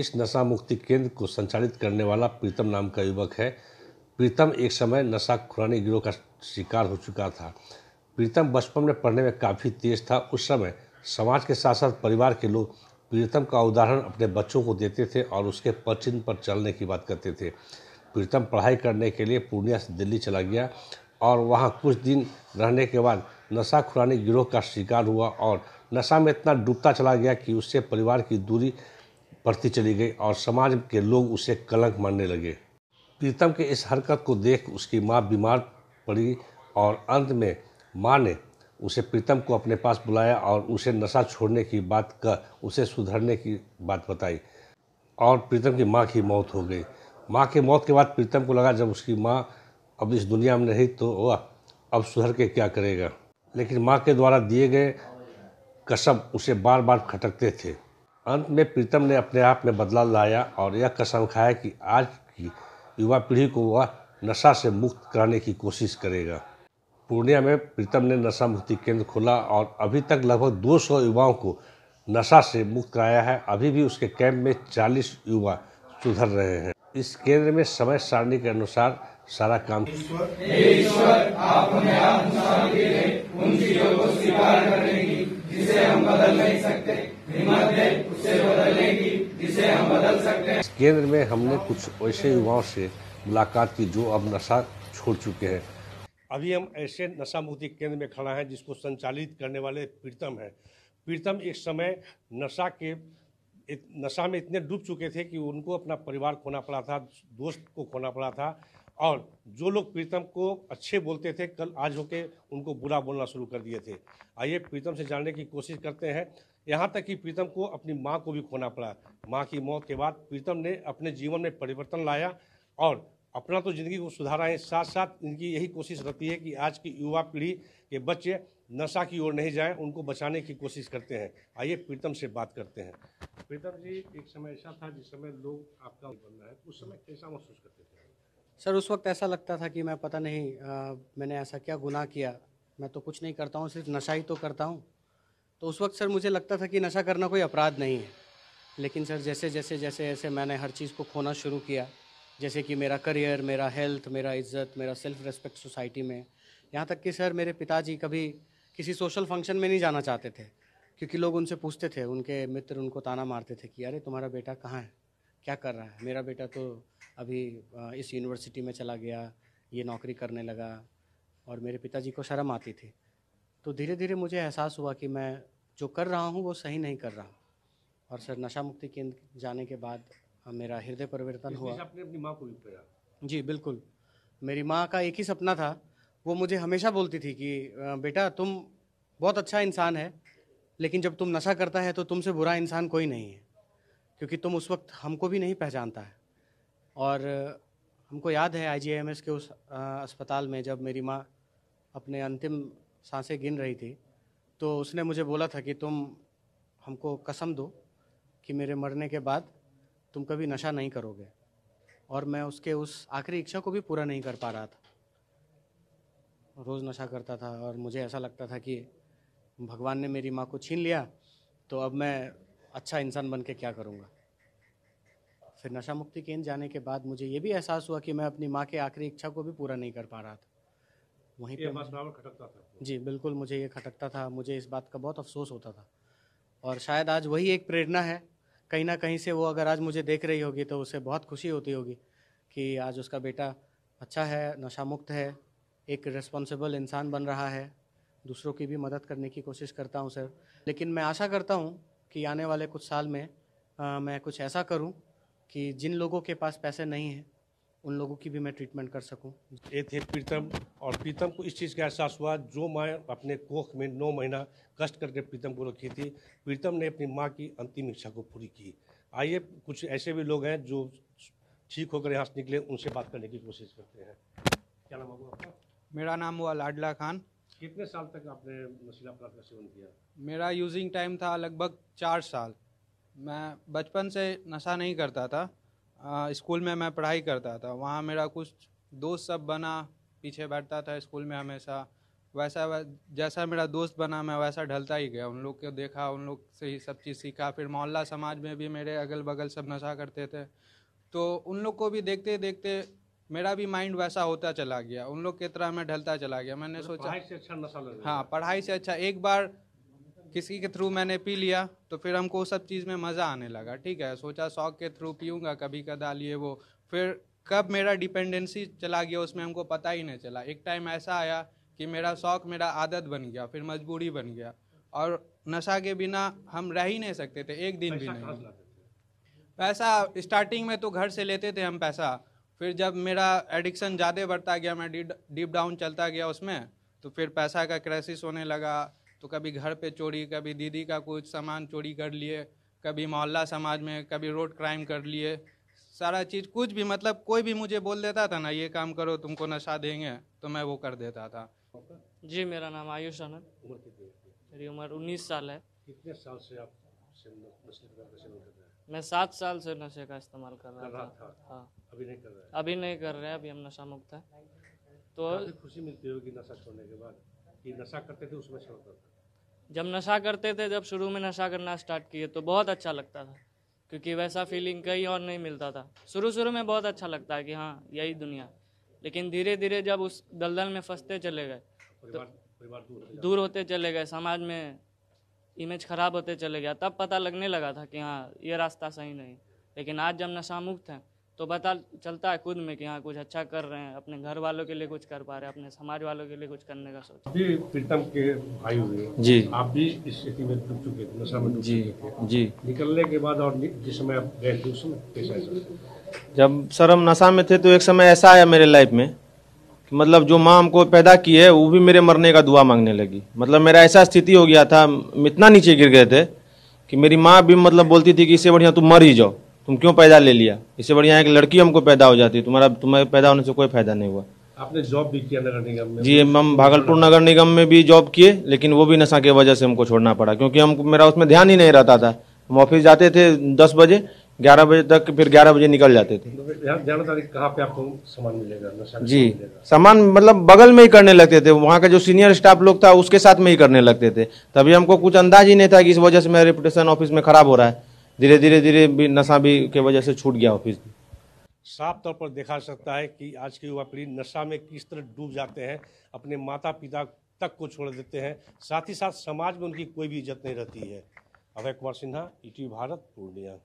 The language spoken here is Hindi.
इस नशा मुक्ति केंद्र को संचालित करने वाला प्रीतम नाम का युवक है प्रीतम एक समय नशा खुरानी गिरोह का शिकार हो चुका था प्रीतम बचपन में पढ़ने में काफ़ी तेज था उस समय समाज के साथ साथ परिवार के लोग प्रीतम का उदाहरण अपने बच्चों को देते थे और उसके पचिन पर चलने की बात करते थे प्रीतम पढ़ाई करने के लिए पूर्णिया से दिल्ली चला गया और वहाँ कुछ दिन रहने के बाद नशा खुरानी गिरोह का शिकार हुआ और नशा में इतना डूबता चला गया कि उससे परिवार की दूरी बढ़ती चली गई और समाज के लोग उसे कलंक मानने लगे प्रीतम के इस हरकत को देख उसकी माँ बीमार पड़ी और अंत में माँ ने उसे प्रीतम को अपने पास बुलाया और उसे नशा छोड़ने की बात का उसे सुधरने की बात बताई और प्रीतम की माँ की मौत हो गई माँ की मौत के बाद प्रीतम को लगा जब उसकी माँ अब इस दुनिया में नहीं तो वह अब सुधर के क्या करेगा लेकिन माँ के द्वारा दिए गए कसम उसे बार बार खटकते थे अंत में प्रीतम ने अपने आप में बदलाव लाया और यह कसम खाया कि आज की युवा पीढ़ी को वह नशा से मुक्त कराने की कोशिश करेगा पूर्णिया में प्रीतम ने नशा मुक्ति केंद्र खोला और अभी तक लगभग 200 युवाओं को नशा से मुक्त कराया है अभी भी उसके कैंप में 40 युवा सुधर रहे हैं इस केंद्र में समय सारणी के अनुसार सारा काम ईश्वर, जिसे हम बदल नहीं सकते हिम्मत है उसे बदलने की जिसे हम बदल सकते हैं केंद्र में हमने कुछ ऐसे युवाओं से मुलाकात की जो अब नशा छोड़ चुके हैं अभी हम ऐसे नशा मुक्ति केंद्र में खड़ा है जिसको संचालित करने वाले प्रीतम है प्रीतम एक समय नशा के नशा में इतने डूब चुके थे कि उनको अपना परिवार खोना पड़ा था दोस्त को खोना पड़ा था और जो लोग प्रीतम को अच्छे बोलते थे कल आज होके उनको बुरा बोलना शुरू कर दिए थे आइए प्रीतम से जानने की कोशिश करते हैं यहाँ तक कि प्रीतम को अपनी माँ को भी खोना पड़ा माँ की मौत के बाद प्रीतम ने अपने जीवन में परिवर्तन लाया और अपना तो ज़िंदगी को सुधारा है साथ साथ इनकी यही कोशिश रहती है कि आज की युवा पीढ़ी के बच्चे नशा की ओर नहीं जाएं उनको बचाने की कोशिश करते हैं आइए प्रीतम से बात करते हैं प्रीतम जी एक समय ऐसा था जिस समय लोग आपका बनना है उस समय कैसा महसूस करते थे सर उस वक्त ऐसा लगता था कि मैं पता नहीं आ, मैंने ऐसा क्या गुनाह किया मैं तो कुछ नहीं करता हूँ सिर्फ नशा ही तो करता हूँ तो उस वक्त सर मुझे लगता था कि नशा करना कोई अपराध नहीं है लेकिन सर जैसे जैसे जैसे जैसे मैंने हर चीज़ को खोना शुरू किया जैसे कि मेरा करियर मेरा हेल्थ मेरा इज़्ज़त मेरा सेल्फ रेस्पेक्ट सोसाइटी में यहाँ तक कि सर मेरे पिताजी कभी किसी सोशल फंक्शन में नहीं जाना चाहते थे क्योंकि लोग उनसे पूछते थे उनके मित्र उनको ताना मारते थे कि अरे तुम्हारा बेटा कहाँ है क्या कर रहा है मेरा बेटा तो अभी इस यूनिवर्सिटी में चला गया ये नौकरी करने लगा और मेरे पिताजी को शर्म आती थी तो धीरे धीरे मुझे एहसास हुआ कि मैं जो कर रहा हूँ वो सही नहीं कर रहा और सर नशा मुक्ति केंद्र जाने के बाद मेरा हृदय परिवर्तन हुआ आपने अपनी माँ को भी पाया जी बिल्कुल मेरी माँ का एक ही सपना था वो मुझे हमेशा बोलती थी कि बेटा तुम बहुत अच्छा इंसान है लेकिन जब तुम नशा करता है तो तुमसे बुरा इंसान कोई नहीं है क्योंकि तुम उस वक्त हमको भी नहीं पहचानता है और हमको याद है आई के उस अस्पताल में जब मेरी माँ अपने अंतिम सांसें गिन रही थी तो उसने मुझे बोला था कि तुम हमको कसम दो कि मेरे मरने के बाद तुम कभी नशा नहीं करोगे और मैं उसके उस आखिरी इच्छा को भी पूरा नहीं कर पा रहा था रोज़ नशा करता था और मुझे ऐसा लगता था कि भगवान ने मेरी माँ को छीन लिया तो अब मैं अच्छा इंसान बन के क्या करूँगा फिर नशा मुक्ति केंद्र जाने के बाद मुझे ये भी एहसास हुआ कि मैं अपनी माँ के आखिरी इच्छा को भी पूरा नहीं कर पा रहा था वहीं पर खटकता था जी बिल्कुल मुझे ये खटकता था मुझे इस बात का बहुत अफसोस होता था और शायद आज वही एक प्रेरणा है कहीं ना कहीं से वो अगर आज मुझे देख रही होगी तो उसे बहुत खुशी होती होगी कि आज उसका बेटा अच्छा है नशा मुक्त है एक रिस्पॉन्सिबल इंसान बन रहा है दूसरों की भी मदद करने की कोशिश करता हूँ सर लेकिन मैं आशा करता हूँ कि आने वाले कुछ साल में आ, मैं कुछ ऐसा करूं कि जिन लोगों के पास पैसे नहीं हैं उन लोगों की भी मैं ट्रीटमेंट कर सकूं। ये थे प्रीतम और प्रीतम को इस चीज़ का एहसास हुआ जो मैं अपने कोख में नौ महीना कष्ट करके प्रीतम को रखी थी प्रीतम ने अपनी माँ की अंतिम इच्छा को पूरी की आइए कुछ ऐसे भी लोग हैं जो ठीक होकर यहाँ से निकले उनसे बात करने की कोशिश करते हैं क्या नाम होगा आपका मेरा नाम हुआ लाडला खान कितने साल तक आपने नशीला पदार्थ का सेवन किया मेरा यूजिंग टाइम था लगभग चार साल मैं बचपन से नशा नहीं करता था स्कूल में मैं पढ़ाई करता था वहाँ मेरा कुछ दोस्त सब बना पीछे बैठता था स्कूल में हमेशा वैसा जैसा मेरा दोस्त बना मैं वैसा ढलता ही गया उन लोग को देखा उन लोग से ही सब चीज़ सीखा फिर मोहल्ला समाज में भी मेरे अगल बगल सब नशा करते थे तो उन लोग को भी देखते देखते मेरा भी माइंड वैसा होता चला गया उन लोग की तरह मैं ढलता चला गया मैंने तो सोचा पढ़ाई से अच्छा नशा लग हाँ पढ़ाई से अच्छा एक बार किसी के थ्रू मैंने पी लिया तो फिर हमको उस सब चीज़ में मज़ा आने लगा ठीक है सोचा शौक के थ्रू पीऊँगा कभी कदा लिए वो फिर कब मेरा डिपेंडेंसी चला गया उसमें हमको पता ही नहीं चला एक टाइम ऐसा आया कि मेरा शौक मेरा आदत बन गया फिर मजबूरी बन गया और नशा के बिना हम रह ही नहीं सकते थे एक दिन भी नहीं पैसा स्टार्टिंग में तो घर से लेते थे हम पैसा फिर जब मेरा एडिक्शन ज़्यादा बढ़ता गया मैं डीप डाउन चलता गया उसमें तो फिर पैसा का क्राइसिस होने लगा तो कभी घर पे चोरी कभी दीदी का कुछ सामान चोरी कर लिए कभी मोहल्ला समाज में कभी रोड क्राइम कर लिए सारा चीज़ कुछ भी मतलब कोई भी मुझे बोल देता था ना ये काम करो तुमको नशा देंगे तो मैं वो कर देता था जी मेरा नाम आयुष आनंद मेरी उम्र उन्नीस साल है कितने साल से आप मैं सात साल से नशे का इस्तेमाल कर रहा था, था। हाँ अभी नहीं कर रहे हैं अभी नहीं कर रहे हैं अभी हम नशा मुक्त हैं तो खुशी मिलती होगी नशा छोड़ने के बाद कि नशा करते थे उसमें छोड़ जब नशा करते थे जब शुरू में नशा करना स्टार्ट किए तो बहुत अच्छा लगता था क्योंकि वैसा फीलिंग कहीं और नहीं मिलता था शुरू शुरू में बहुत अच्छा लगता है कि हाँ यही दुनिया लेकिन धीरे धीरे जब उस दलदल में फंसते चले गए तो दूर, दूर होते चले गए समाज में इमेज खराब होते चले गया तब पता लगने लगा था कि हाँ ये रास्ता सही नहीं लेकिन आज जब नशा मुक्त हैं तो पता चलता है खुद में कि हाँ कुछ अच्छा कर रहे हैं अपने घर वालों के लिए कुछ कर पा रहे हैं अपने समाज वालों के लिए कुछ करने का सोच जी प्रीतम के भाई हुए जी आप भी इस स्थिति में डूब चुके थे नशा में जी जी निकलने के बाद और जिस समय आप गए थे उस समय कैसा जब सर हम नशा में थे तो एक समय ऐसा आया मेरे लाइफ में मतलब जो माँ हमको पैदा की है वो भी मेरे मरने का दुआ मांगने लगी मतलब मेरा ऐसा स्थिति हो गया था इतना नीचे गिर गए थे कि मेरी माँ भी मतलब बोलती थी कि इससे बढ़िया तुम मर ही जाओ तुम क्यों पैदा ले लिया इससे बढ़िया है कि लड़की हमको पैदा हो जाती तुम्हारा तुम्हारे पैदा होने से कोई फायदा नहीं हुआ आपने जॉब भी किया नगर निगम में जी हम भागलपुर नगर निगम में भी जॉब किए लेकिन वो भी नशा की वजह से हमको छोड़ना पड़ा क्योंकि हम मेरा उसमें ध्यान ही नहीं रहता था हम ऑफिस जाते थे दस बजे ग्यारह बजे तक फिर ग्यारह बजे निकल जाते थे ग्यारह तो तारीख कहाँ पे आपको सामान मिलेगा जी सामान मतलब बगल में ही करने लगते थे वहाँ का जो सीनियर स्टाफ लोग था उसके साथ में ही करने लगते थे तभी हमको कुछ अंदाज ही नहीं था कि इस वजह से मेरा रेपुटेशन ऑफिस में खराब हो रहा है धीरे धीरे धीरे भी नशा भी के वजह से छूट गया ऑफिस में साफ तौर पर देखा सकता है कि आज की युवा पीढ़ी नशा में किस तरह डूब जाते हैं अपने माता पिता तक को छोड़ देते हैं साथ ही साथ समाज में उनकी कोई भी इज्जत नहीं रहती है अभय कुमार सिन्हा ई e भारत पूर्णिया